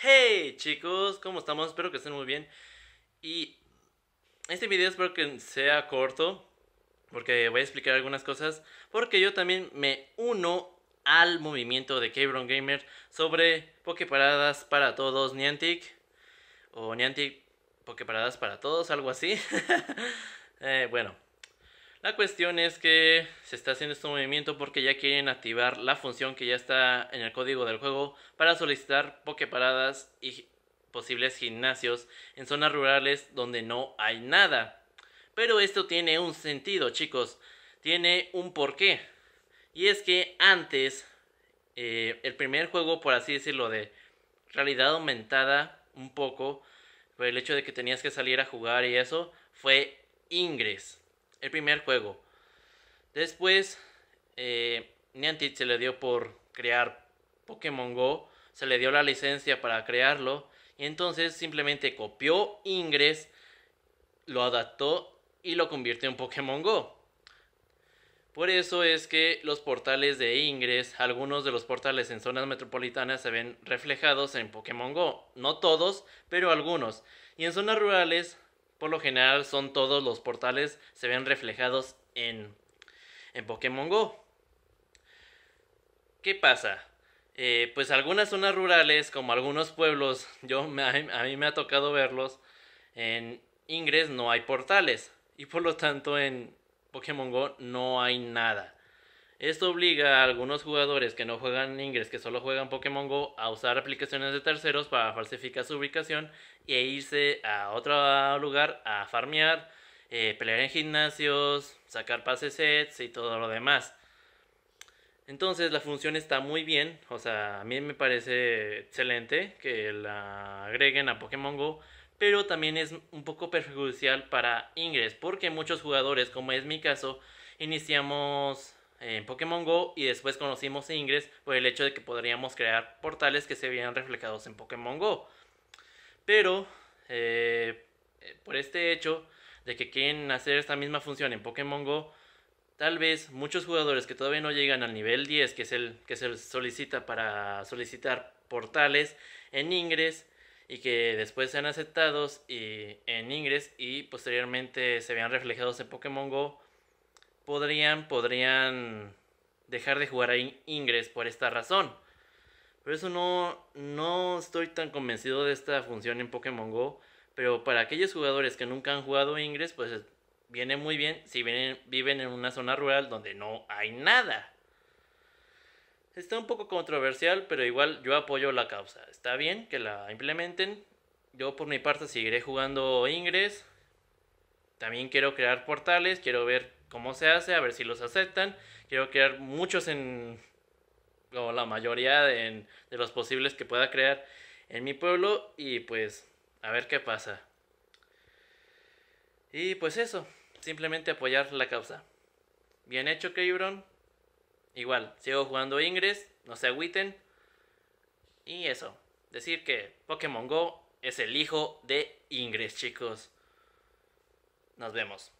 Hey chicos, ¿cómo estamos? Espero que estén muy bien. Y este video espero que sea corto, porque voy a explicar algunas cosas, porque yo también me uno al movimiento de Cabron Gamer sobre Poképaradas para todos Niantic, o Niantic Poképaradas para todos, algo así. Eh, bueno. La cuestión es que se está haciendo este movimiento porque ya quieren activar la función que ya está en el código del juego para solicitar pokeparadas y posibles gimnasios en zonas rurales donde no hay nada. Pero esto tiene un sentido, chicos. Tiene un porqué. Y es que antes, eh, el primer juego, por así decirlo, de realidad aumentada un poco, por el hecho de que tenías que salir a jugar y eso, fue Ingress el primer juego. Después, eh, Niantic se le dio por crear Pokémon Go, se le dio la licencia para crearlo, y entonces simplemente copió Ingress, lo adaptó y lo convirtió en Pokémon Go. Por eso es que los portales de Ingress, algunos de los portales en zonas metropolitanas se ven reflejados en Pokémon Go. No todos, pero algunos. Y en zonas rurales por lo general son todos los portales se ven reflejados en, Pokémon Go. ¿Qué pasa? Eh, pues algunas zonas rurales, como algunos pueblos, yo, a, mí me ha tocado verlos, en Ingres no hay portales. Y por lo tanto en Pokémon Go no hay nada. Esto obliga a algunos jugadores que no juegan Ingress, que solo juegan Pokémon Go, a usar aplicaciones de terceros para falsificar su ubicación e irse a otro lugar a farmear, eh, pelear en gimnasios, sacar pases sets y todo lo demás. Entonces la función está muy bien, o sea, a mí me parece excelente que la agreguen a Pokémon Go, pero también es un poco perjudicial para Ingress, porque muchos jugadores, como es mi caso, iniciamos en Pokémon Go y después conocimos Ingress por el hecho de que podríamos crear portales que se veían reflejados en Pokémon Go. Pero eh, por este hecho de que quieren hacer esta misma función en Pokémon Go, tal vez muchos jugadores que todavía no llegan al nivel 10, que es el que se solicita para solicitar portales en Ingress y que después sean aceptados en Ingress y posteriormente se vean reflejados en Pokémon Go, podrían, podrían dejar de jugar a Ingress por esta razón. Por eso no, no estoy tan convencido de esta función en Pokémon Go. Pero para aquellos jugadores que nunca han jugado Ingress, pues eh, viene muy bien si viven en una zona rural donde no hay nada. Está un poco controversial, pero igual yo apoyo la causa. Está bien que la implementen. Yo por mi parte seguiré jugando Ingress. También quiero crear portales, quiero ver cómo se hace, a ver si los aceptan. Quiero crear muchos en, la mayoría de, los posibles que pueda crear en mi pueblo y pues a ver qué pasa. Y pues eso, simplemente apoyar la causa. Bien hecho, Keybron. Igual, sigo jugando Ingress, no se agüiten. Y eso, decir que Pokémon Go es el hijo de Ingress, chicos. Nos vemos.